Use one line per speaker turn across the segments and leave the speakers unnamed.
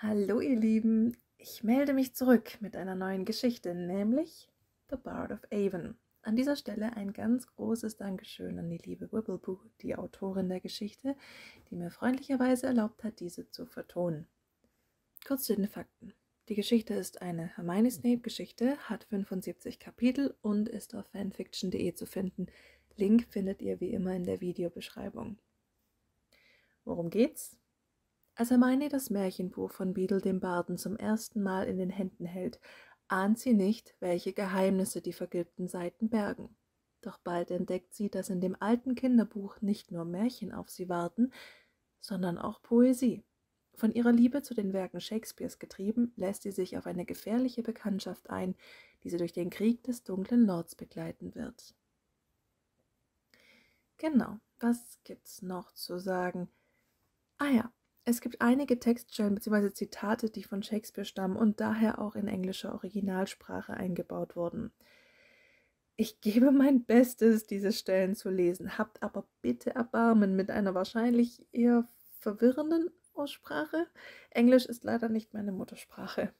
Hallo ihr Lieben, ich melde mich zurück mit einer neuen Geschichte, nämlich The Bard of Avon. An dieser Stelle ein ganz großes Dankeschön an die liebe Wibblepoo, die Autorin der Geschichte, die mir freundlicherweise erlaubt hat, diese zu vertonen. Kurz zu den Fakten. Die Geschichte ist eine Hermione Snape-Geschichte, hat 75 Kapitel und ist auf fanfiction.de zu finden. Link findet ihr wie immer in der Videobeschreibung. Worum geht's? Als Hermione das Märchenbuch von Beadle dem Barden zum ersten Mal in den Händen hält, ahnt sie nicht, welche Geheimnisse die vergilbten Seiten bergen. Doch bald entdeckt sie, dass in dem alten Kinderbuch nicht nur Märchen auf sie warten, sondern auch Poesie. Von ihrer Liebe zu den Werken Shakespeares getrieben, lässt sie sich auf eine gefährliche Bekanntschaft ein, die sie durch den Krieg des dunklen Lords begleiten wird. Genau, was gibt's noch zu sagen? Ah ja, es gibt einige Textstellen bzw. Zitate, die von Shakespeare stammen und daher auch in englischer Originalsprache eingebaut wurden. Ich gebe mein Bestes, diese Stellen zu lesen, habt aber bitte Erbarmen mit einer wahrscheinlich eher verwirrenden Aussprache. Englisch ist leider nicht meine Muttersprache.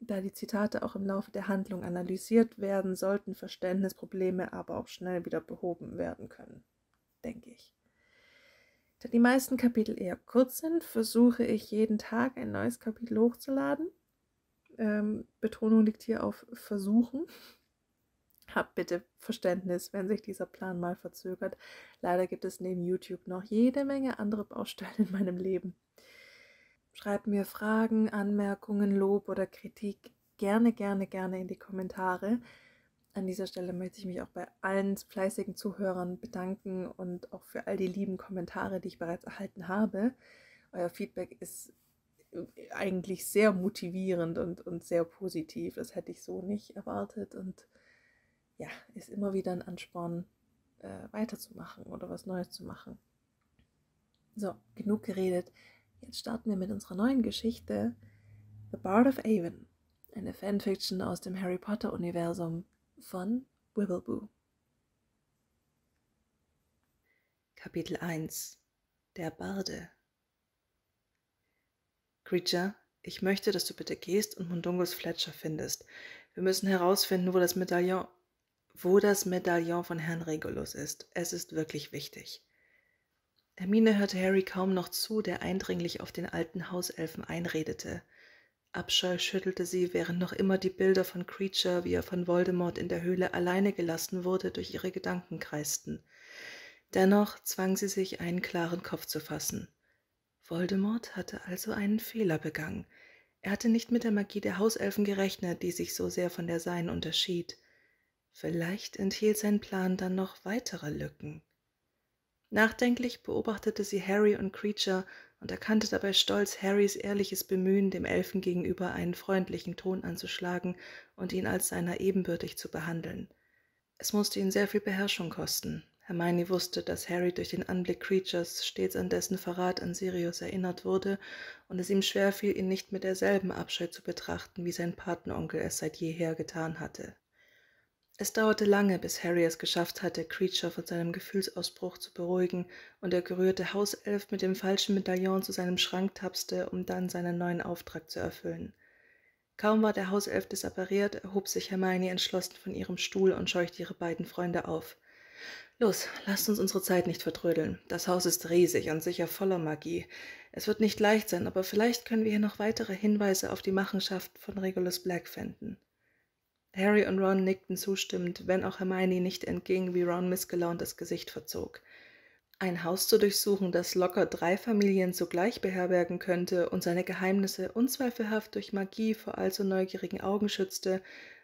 Da die Zitate auch im Laufe der Handlung analysiert werden, sollten Verständnisprobleme aber auch schnell wieder behoben werden können, denke ich. Da die meisten Kapitel eher kurz sind, versuche ich jeden Tag ein neues Kapitel hochzuladen. Ähm, Betonung liegt hier auf versuchen. Habt bitte Verständnis, wenn sich dieser Plan mal verzögert. Leider gibt es neben YouTube noch jede Menge andere Bausteine in meinem Leben. Schreibt mir Fragen, Anmerkungen, Lob oder Kritik gerne, gerne, gerne in die Kommentare an dieser Stelle möchte ich mich auch bei allen fleißigen Zuhörern bedanken und auch für all die lieben Kommentare, die ich bereits erhalten habe. Euer Feedback ist äh, eigentlich sehr motivierend und, und sehr positiv. Das hätte ich so nicht erwartet und ja, ist immer wieder ein Ansporn, äh, weiterzumachen oder was Neues zu machen. So, genug geredet. Jetzt starten wir mit unserer neuen Geschichte The Bard of Avon, eine Fanfiction aus dem Harry Potter-Universum von Wibbleboo. Kapitel 1 Der Barde Creature, ich möchte, dass du bitte gehst und Mundungus Fletcher findest. Wir müssen herausfinden, wo das Medaillon wo das Medaillon von Herrn Regulus ist. Es ist wirklich wichtig. Hermine hörte Harry kaum noch zu, der eindringlich auf den alten Hauselfen einredete. Abscheu schüttelte sie, während noch immer die Bilder von Creature, wie er von Voldemort in der Höhle alleine gelassen wurde, durch ihre Gedanken kreisten. Dennoch zwang sie sich, einen klaren Kopf zu fassen. Voldemort hatte also einen Fehler begangen. Er hatte nicht mit der Magie der Hauselfen gerechnet, die sich so sehr von der seinen unterschied. Vielleicht enthielt sein Plan dann noch weitere Lücken. Nachdenklich beobachtete sie Harry und Creature, und erkannte dabei stolz Harrys ehrliches Bemühen, dem Elfen gegenüber einen freundlichen Ton anzuschlagen und ihn als seiner ebenbürtig zu behandeln. Es musste ihn sehr viel Beherrschung kosten. Hermione wusste, dass Harry durch den Anblick Creatures stets an dessen Verrat an Sirius erinnert wurde und es ihm schwerfiel, ihn nicht mit derselben Abscheu zu betrachten, wie sein Patenonkel es seit jeher getan hatte. Es dauerte lange, bis Harry es geschafft hatte, Creature von seinem Gefühlsausbruch zu beruhigen und der gerührte Hauself mit dem falschen Medaillon zu seinem Schrank tapste, um dann seinen neuen Auftrag zu erfüllen. Kaum war der Hauself disappariert, erhob sich Hermione entschlossen von ihrem Stuhl und scheuchte ihre beiden Freunde auf. Los, lasst uns unsere Zeit nicht vertrödeln. Das Haus ist riesig und sicher voller Magie. Es wird nicht leicht sein, aber vielleicht können wir hier noch weitere Hinweise auf die Machenschaft von Regulus Black finden. Harry und Ron nickten zustimmend, wenn auch Hermione nicht entging, wie Ron missgelaunt das Gesicht verzog. Ein Haus zu durchsuchen, das locker drei Familien zugleich beherbergen könnte und seine Geheimnisse unzweifelhaft durch Magie vor allzu neugierigen Augen schützte,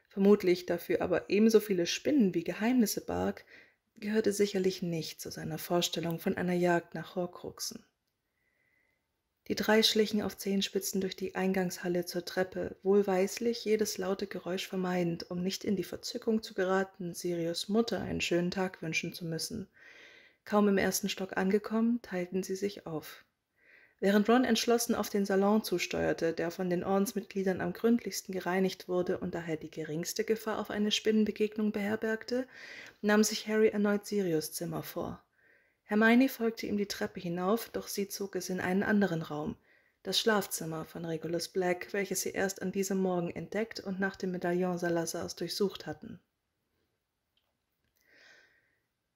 vermutlich dafür aber ebenso viele Spinnen wie Geheimnisse barg, gehörte sicherlich nicht zu seiner Vorstellung von einer Jagd nach Horcruxen. Die drei schlichen auf Zehenspitzen durch die Eingangshalle zur Treppe, wohlweislich jedes laute Geräusch vermeidend, um nicht in die Verzückung zu geraten, Sirius Mutter einen schönen Tag wünschen zu müssen. Kaum im ersten Stock angekommen, teilten sie sich auf. Während Ron entschlossen auf den Salon zusteuerte, der von den Ordensmitgliedern am gründlichsten gereinigt wurde und daher die geringste Gefahr auf eine Spinnenbegegnung beherbergte, nahm sich Harry erneut Sirius Zimmer vor. Hermione folgte ihm die Treppe hinauf, doch sie zog es in einen anderen Raum, das Schlafzimmer von Regulus Black, welches sie erst an diesem Morgen entdeckt und nach dem Medaillon Salazars durchsucht hatten.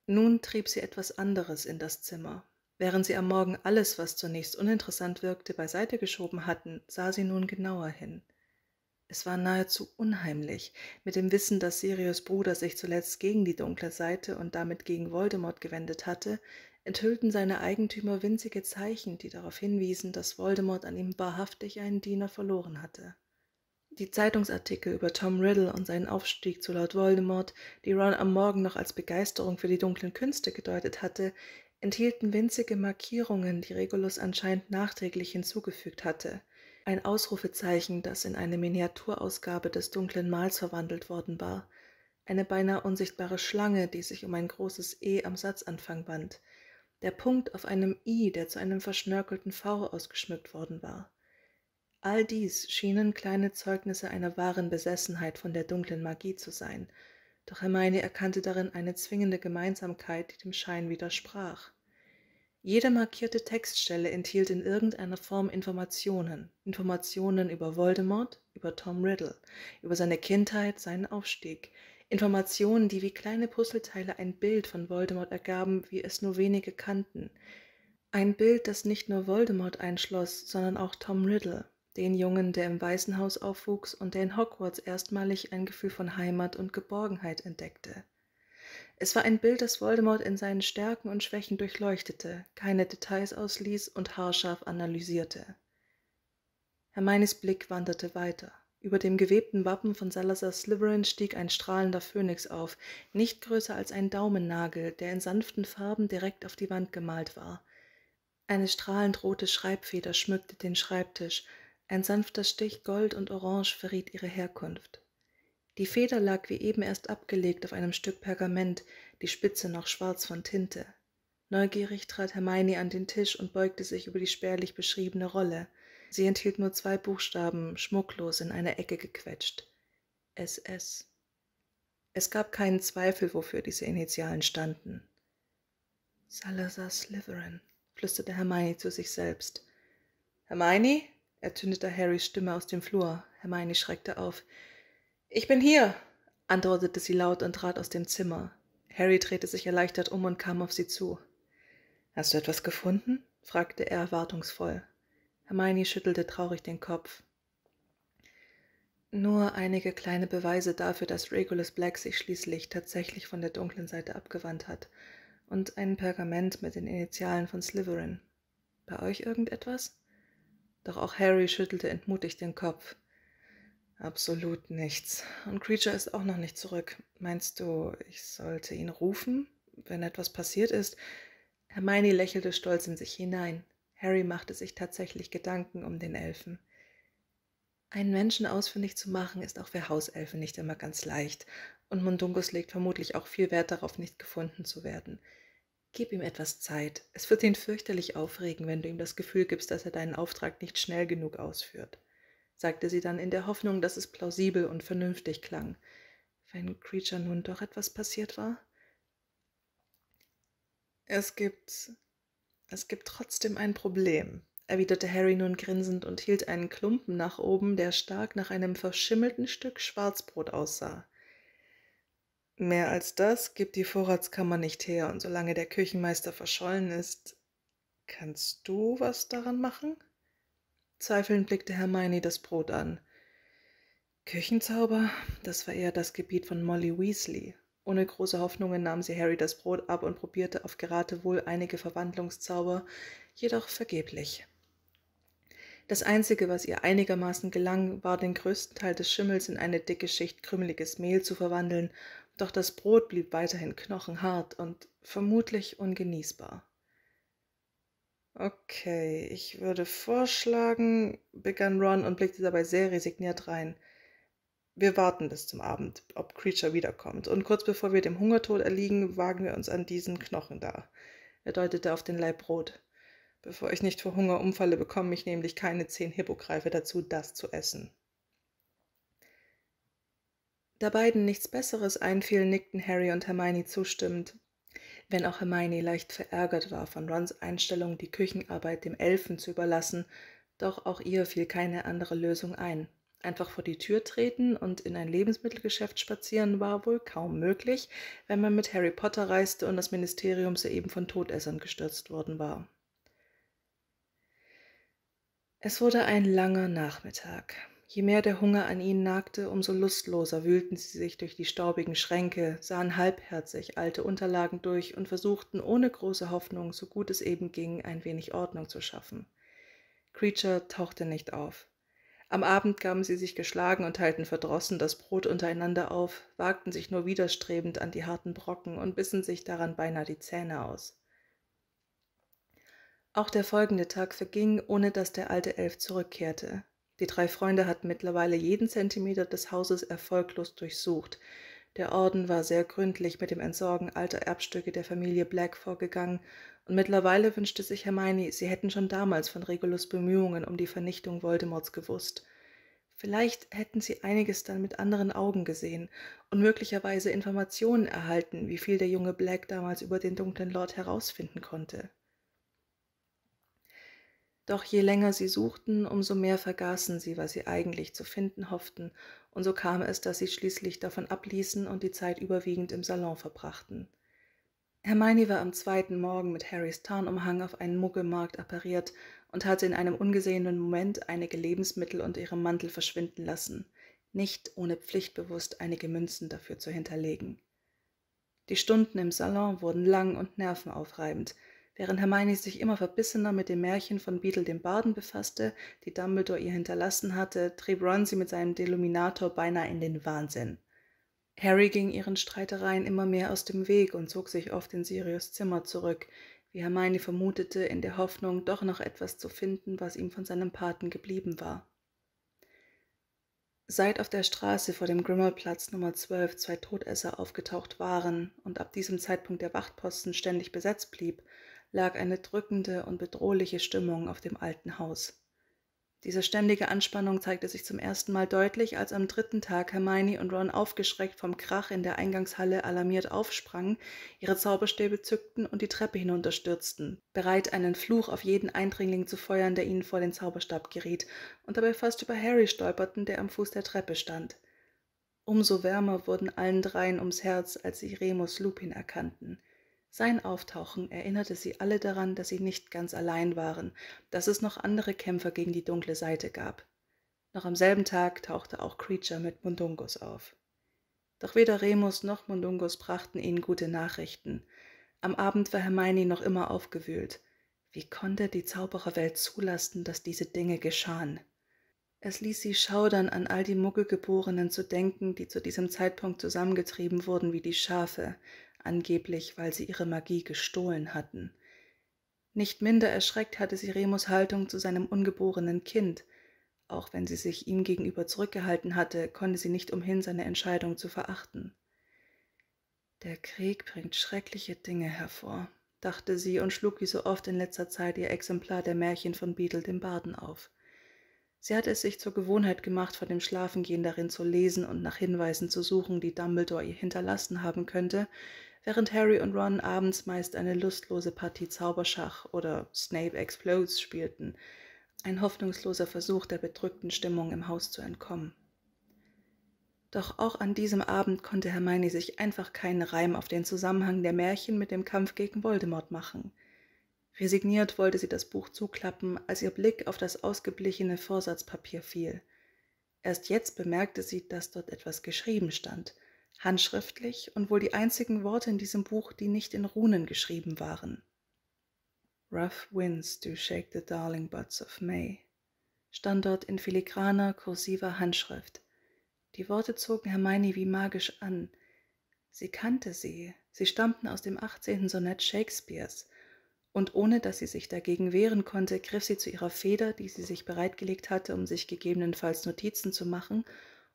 Nun trieb sie etwas anderes in das Zimmer. Während sie am Morgen alles, was zunächst uninteressant wirkte, beiseite geschoben hatten, sah sie nun genauer hin. Es war nahezu unheimlich, mit dem Wissen, dass Sirius Bruder sich zuletzt gegen die dunkle Seite und damit gegen Voldemort gewendet hatte, enthüllten seine Eigentümer winzige Zeichen, die darauf hinwiesen, dass Voldemort an ihm wahrhaftig einen Diener verloren hatte. Die Zeitungsartikel über Tom Riddle und seinen Aufstieg zu Lord Voldemort, die Ron am Morgen noch als Begeisterung für die dunklen Künste gedeutet hatte, enthielten winzige Markierungen, die Regulus anscheinend nachträglich hinzugefügt hatte – ein Ausrufezeichen, das in eine Miniaturausgabe des dunklen Mals verwandelt worden war, eine beinahe unsichtbare Schlange, die sich um ein großes E am Satzanfang wand, der Punkt auf einem I, der zu einem verschnörkelten V ausgeschmückt worden war. All dies schienen kleine Zeugnisse einer wahren Besessenheit von der dunklen Magie zu sein, doch Hermione erkannte darin eine zwingende Gemeinsamkeit, die dem Schein widersprach. Jede markierte Textstelle enthielt in irgendeiner Form Informationen. Informationen über Voldemort, über Tom Riddle, über seine Kindheit, seinen Aufstieg. Informationen, die wie kleine Puzzleteile ein Bild von Voldemort ergaben, wie es nur wenige kannten. Ein Bild, das nicht nur Voldemort einschloss, sondern auch Tom Riddle, den Jungen, der im Weißen Haus aufwuchs und der in Hogwarts erstmalig ein Gefühl von Heimat und Geborgenheit entdeckte. Es war ein Bild, das Voldemort in seinen Stärken und Schwächen durchleuchtete, keine Details ausließ und haarscharf analysierte. Hermines Blick wanderte weiter. Über dem gewebten Wappen von Salazar Slytherin stieg ein strahlender Phönix auf, nicht größer als ein Daumennagel, der in sanften Farben direkt auf die Wand gemalt war. Eine strahlend rote Schreibfeder schmückte den Schreibtisch, ein sanfter Stich Gold und Orange verriet ihre Herkunft. Die Feder lag wie eben erst abgelegt auf einem Stück Pergament, die Spitze noch schwarz von Tinte. Neugierig trat Hermione an den Tisch und beugte sich über die spärlich beschriebene Rolle. Sie enthielt nur zwei Buchstaben, schmucklos in eine Ecke gequetscht. SS. Es gab keinen Zweifel, wofür diese Initialen standen. Salazar Slytherin, flüsterte Hermione zu sich selbst. Hermione? ertönte Harrys Stimme aus dem Flur. Hermione schreckte auf. Ich bin hier, antwortete sie laut und trat aus dem Zimmer. Harry drehte sich erleichtert um und kam auf sie zu. Hast du etwas gefunden? fragte er erwartungsvoll. Hermione schüttelte traurig den Kopf. Nur einige kleine Beweise dafür, dass Regulus Black sich schließlich tatsächlich von der dunklen Seite abgewandt hat. Und ein Pergament mit den Initialen von Slytherin. Bei euch irgendetwas? Doch auch Harry schüttelte entmutigt den Kopf. Absolut nichts. Und Creature ist auch noch nicht zurück. Meinst du, ich sollte ihn rufen, wenn etwas passiert ist? Hermione lächelte stolz in sich hinein. Harry machte sich tatsächlich Gedanken um den Elfen. Einen Menschen ausfindig zu machen, ist auch für Hauselfen nicht immer ganz leicht, und Mundungus legt vermutlich auch viel Wert darauf, nicht gefunden zu werden. Gib ihm etwas Zeit. Es wird ihn fürchterlich aufregen, wenn du ihm das Gefühl gibst, dass er deinen Auftrag nicht schnell genug ausführt sagte sie dann in der Hoffnung, dass es plausibel und vernünftig klang. Wenn Creature nun doch etwas passiert war? Es gibt. Es gibt trotzdem ein Problem, erwiderte Harry nun grinsend und hielt einen Klumpen nach oben, der stark nach einem verschimmelten Stück Schwarzbrot aussah. Mehr als das gibt die Vorratskammer nicht her, und solange der Küchenmeister verschollen ist, kannst du was daran machen? Zweifelnd blickte Hermione das Brot an. Küchenzauber? Das war eher das Gebiet von Molly Weasley. Ohne große Hoffnungen nahm sie Harry das Brot ab und probierte auf Geratewohl einige Verwandlungszauber, jedoch vergeblich. Das Einzige, was ihr einigermaßen gelang, war den größten Teil des Schimmels in eine dicke Schicht krümeliges Mehl zu verwandeln, doch das Brot blieb weiterhin knochenhart und vermutlich ungenießbar. Okay, ich würde vorschlagen, begann Ron und blickte dabei sehr resigniert rein. Wir warten bis zum Abend, ob Creature wiederkommt, und kurz bevor wir dem Hungertod erliegen, wagen wir uns an diesen Knochen da. Er deutete auf den Leib Brot. Bevor ich nicht vor Hunger umfalle, bekomme ich nämlich keine zehn Hippogreife dazu, das zu essen. Da beiden nichts Besseres einfiel, nickten Harry und Hermione zustimmend. Wenn auch Hermione leicht verärgert war von Rons Einstellung, die Küchenarbeit dem Elfen zu überlassen, doch auch ihr fiel keine andere Lösung ein. Einfach vor die Tür treten und in ein Lebensmittelgeschäft spazieren war wohl kaum möglich, wenn man mit Harry Potter reiste und das Ministerium soeben von Todessern gestürzt worden war. Es wurde ein langer Nachmittag. Je mehr der Hunger an ihnen nagte, umso lustloser wühlten sie sich durch die staubigen Schränke, sahen halbherzig alte Unterlagen durch und versuchten ohne große Hoffnung, so gut es eben ging, ein wenig Ordnung zu schaffen. Creature tauchte nicht auf. Am Abend gaben sie sich geschlagen und teilten verdrossen das Brot untereinander auf, wagten sich nur widerstrebend an die harten Brocken und bissen sich daran beinahe die Zähne aus. Auch der folgende Tag verging, ohne dass der alte Elf zurückkehrte. Die drei Freunde hatten mittlerweile jeden Zentimeter des Hauses erfolglos durchsucht. Der Orden war sehr gründlich mit dem Entsorgen alter Erbstücke der Familie Black vorgegangen, und mittlerweile wünschte sich Hermione, sie hätten schon damals von Regulus Bemühungen um die Vernichtung Voldemorts gewusst. Vielleicht hätten sie einiges dann mit anderen Augen gesehen und möglicherweise Informationen erhalten, wie viel der junge Black damals über den dunklen Lord herausfinden konnte. Doch je länger sie suchten, umso mehr vergaßen sie, was sie eigentlich zu finden hofften, und so kam es, dass sie schließlich davon abließen und die Zeit überwiegend im Salon verbrachten. Hermione war am zweiten Morgen mit Harrys Tarnumhang auf einen Muggelmarkt appariert und hatte in einem ungesehenen Moment einige Lebensmittel unter ihrem Mantel verschwinden lassen, nicht ohne pflichtbewusst einige Münzen dafür zu hinterlegen. Die Stunden im Salon wurden lang und nervenaufreibend, Während Hermione sich immer verbissener mit dem Märchen von Beedle dem Barden befasste, die Dumbledore ihr hinterlassen hatte, trieb Ron sie mit seinem Deluminator beinahe in den Wahnsinn. Harry ging ihren Streitereien immer mehr aus dem Weg und zog sich oft in Sirius Zimmer zurück, wie Hermione vermutete, in der Hoffnung, doch noch etwas zu finden, was ihm von seinem Paten geblieben war. Seit auf der Straße vor dem Grimmelplatz Nummer 12 zwei Todesser aufgetaucht waren und ab diesem Zeitpunkt der Wachtposten ständig besetzt blieb, lag eine drückende und bedrohliche Stimmung auf dem alten Haus. Diese ständige Anspannung zeigte sich zum ersten Mal deutlich, als am dritten Tag Hermione und Ron aufgeschreckt vom Krach in der Eingangshalle alarmiert aufsprangen, ihre Zauberstäbe zückten und die Treppe hinunterstürzten, bereit einen Fluch auf jeden Eindringling zu feuern, der ihnen vor den Zauberstab geriet, und dabei fast über Harry stolperten, der am Fuß der Treppe stand. Umso wärmer wurden allen dreien ums Herz, als sie Remus Lupin erkannten – sein Auftauchen erinnerte sie alle daran, dass sie nicht ganz allein waren, dass es noch andere Kämpfer gegen die dunkle Seite gab. Noch am selben Tag tauchte auch Creature mit Mundungus auf. Doch weder Remus noch Mundungus brachten ihnen gute Nachrichten. Am Abend war Hermione noch immer aufgewühlt. Wie konnte die Zaubererwelt zulassen, dass diese Dinge geschahen? Es ließ sie schaudern, an all die Muggelgeborenen zu denken, die zu diesem Zeitpunkt zusammengetrieben wurden wie die Schafe, angeblich weil sie ihre Magie gestohlen hatten. Nicht minder erschreckt hatte sie Remus Haltung zu seinem ungeborenen Kind. Auch wenn sie sich ihm gegenüber zurückgehalten hatte, konnte sie nicht umhin, seine Entscheidung zu verachten. Der Krieg bringt schreckliche Dinge hervor, dachte sie und schlug wie so oft in letzter Zeit ihr Exemplar der Märchen von Beadle dem Baden auf. Sie hatte es sich zur Gewohnheit gemacht, vor dem Schlafengehen darin zu lesen und nach Hinweisen zu suchen, die Dumbledore ihr hinterlassen haben könnte, während Harry und Ron abends meist eine lustlose Partie Zauberschach oder Snape Explodes spielten, ein hoffnungsloser Versuch der bedrückten Stimmung im Haus zu entkommen. Doch auch an diesem Abend konnte Hermione sich einfach keinen Reim auf den Zusammenhang der Märchen mit dem Kampf gegen Voldemort machen. Resigniert wollte sie das Buch zuklappen, als ihr Blick auf das ausgeblichene Vorsatzpapier fiel. Erst jetzt bemerkte sie, dass dort etwas geschrieben stand – handschriftlich und wohl die einzigen Worte in diesem Buch, die nicht in Runen geschrieben waren. Rough winds do shake the darling buds of May, stand dort in filigraner, kursiver Handschrift. Die Worte zogen Hermione wie magisch an. Sie kannte sie, sie stammten aus dem 18. Sonett Shakespeares, und ohne dass sie sich dagegen wehren konnte, griff sie zu ihrer Feder, die sie sich bereitgelegt hatte, um sich gegebenenfalls Notizen zu machen,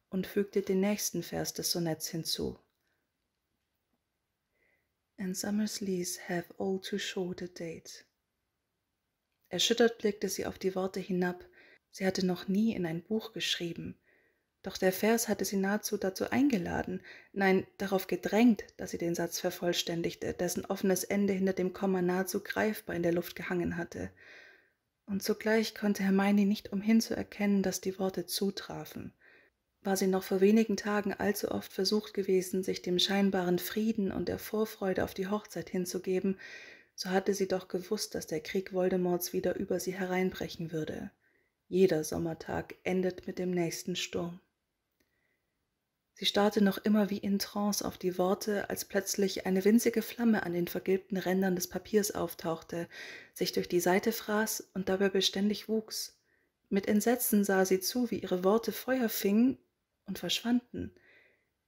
und fügte den nächsten Vers des Sonetts hinzu. And summer's leaves have all too short a date. Erschüttert blickte sie auf die Worte hinab. Sie hatte noch nie in ein Buch geschrieben. Doch der Vers hatte sie nahezu dazu eingeladen, nein, darauf gedrängt, dass sie den Satz vervollständigte, dessen offenes Ende hinter dem Komma nahezu greifbar in der Luft gehangen hatte. Und zugleich konnte Hermione nicht umhin zu erkennen, dass die Worte zutrafen war sie noch vor wenigen Tagen allzu oft versucht gewesen, sich dem scheinbaren Frieden und der Vorfreude auf die Hochzeit hinzugeben, so hatte sie doch gewusst, dass der Krieg Voldemorts wieder über sie hereinbrechen würde. Jeder Sommertag endet mit dem nächsten Sturm. Sie starrte noch immer wie in Trance auf die Worte, als plötzlich eine winzige Flamme an den vergilbten Rändern des Papiers auftauchte, sich durch die Seite fraß und dabei beständig wuchs. Mit Entsetzen sah sie zu, wie ihre Worte Feuer fingen und verschwanden.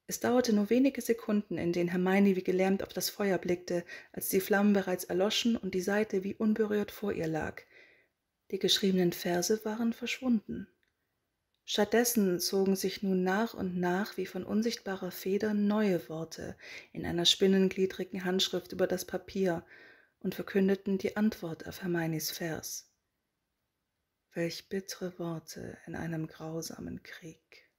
Es dauerte nur wenige Sekunden, in denen Hermione wie gelähmt auf das Feuer blickte, als die Flammen bereits erloschen und die Seite wie unberührt vor ihr lag. Die geschriebenen Verse waren verschwunden. Stattdessen zogen sich nun nach und nach wie von unsichtbarer Feder neue Worte in einer spinnengliedrigen Handschrift über das Papier und verkündeten die Antwort auf Hermines Vers. Welch bittere Worte in einem grausamen Krieg.